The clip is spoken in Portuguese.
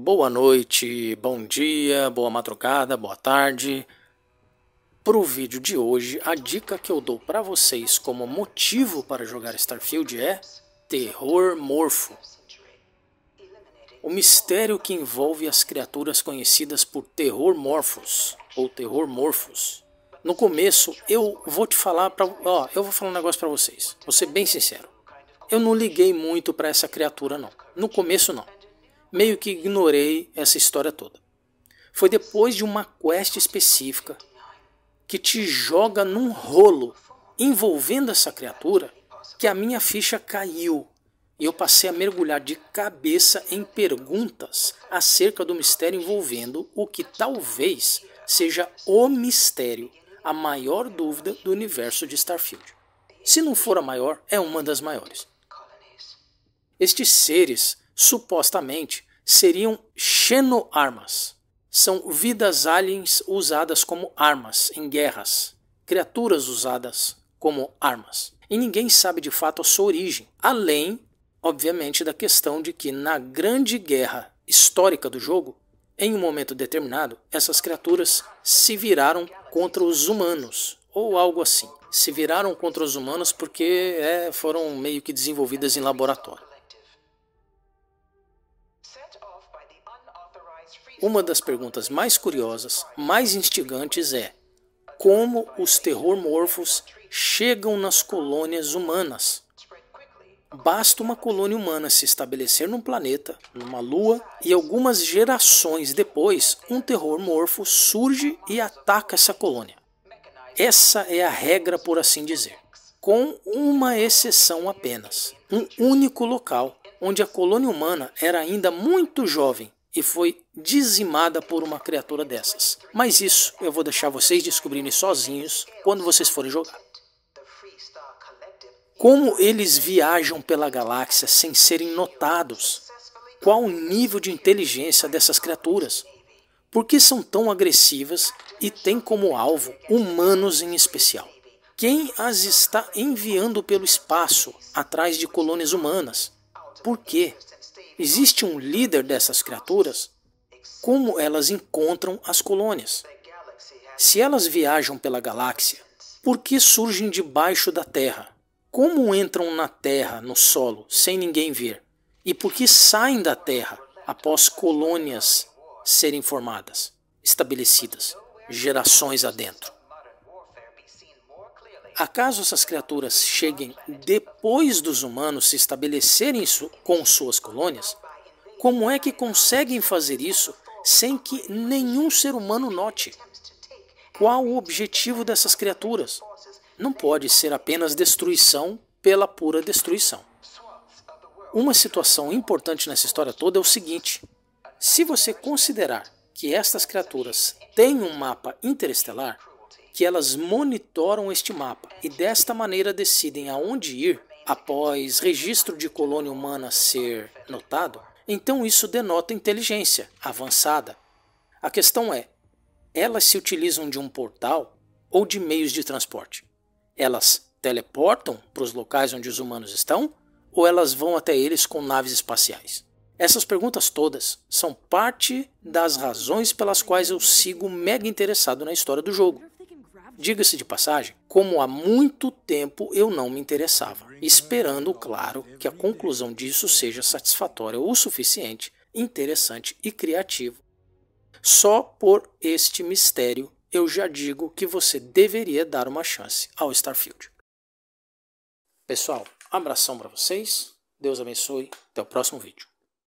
Boa noite, bom dia, boa madrugada, boa tarde. Para o vídeo de hoje, a dica que eu dou para vocês como motivo para jogar Starfield é terror morfo. O mistério que envolve as criaturas conhecidas por terror morfos ou terror morfos. No começo, eu vou te falar para, ó, eu vou falar um negócio para vocês. Vou ser bem sincero. Eu não liguei muito para essa criatura não. No começo não meio que ignorei essa história toda. Foi depois de uma quest específica que te joga num rolo envolvendo essa criatura que a minha ficha caiu e eu passei a mergulhar de cabeça em perguntas acerca do mistério envolvendo o que talvez seja o mistério, a maior dúvida do universo de Starfield. Se não for a maior, é uma das maiores. Estes seres supostamente seriam xenoarmas. São vidas aliens usadas como armas em guerras, criaturas usadas como armas. E ninguém sabe de fato a sua origem, além, obviamente, da questão de que na grande guerra histórica do jogo, em um momento determinado, essas criaturas se viraram contra os humanos, ou algo assim. Se viraram contra os humanos porque é, foram meio que desenvolvidas em laboratório. Uma das perguntas mais curiosas, mais instigantes é: como os terrormorfos chegam nas colônias humanas? Basta uma colônia humana se estabelecer num planeta, numa lua, e algumas gerações depois, um terrormorfo surge e ataca essa colônia. Essa é a regra, por assim dizer, com uma exceção apenas: um único local onde a colônia humana era ainda muito jovem que foi dizimada por uma criatura dessas. Mas isso eu vou deixar vocês descobrirem sozinhos quando vocês forem jogar. Como eles viajam pela galáxia sem serem notados? Qual o nível de inteligência dessas criaturas? Por que são tão agressivas e têm como alvo humanos em especial? Quem as está enviando pelo espaço atrás de colônias humanas? Por quê? Existe um líder dessas criaturas? Como elas encontram as colônias? Se elas viajam pela galáxia, por que surgem debaixo da Terra? Como entram na Terra, no solo, sem ninguém ver? E por que saem da Terra após colônias serem formadas, estabelecidas, gerações adentro? acaso essas criaturas cheguem depois dos humanos se estabelecerem com suas colônias? Como é que conseguem fazer isso sem que nenhum ser humano note? Qual o objetivo dessas criaturas? Não pode ser apenas destruição pela pura destruição. Uma situação importante nessa história toda é o seguinte: se você considerar que estas criaturas têm um mapa interestelar, que elas monitoram este mapa e desta maneira decidem aonde ir após registro de colônia humana ser notado, então isso denota inteligência avançada. A questão é: elas se utilizam de um portal ou de meios de transporte? Elas teleportam para os locais onde os humanos estão ou elas vão até eles com naves espaciais? Essas perguntas todas são parte das razões pelas quais eu sigo mega interessado na história do jogo. Diga-se de passagem, como há muito tempo eu não me interessava, esperando, claro, que a conclusão disso seja satisfatória o suficiente, interessante e criativo. Só por este mistério eu já digo que você deveria dar uma chance ao Starfield. Pessoal, abração para vocês, Deus abençoe, até o próximo vídeo.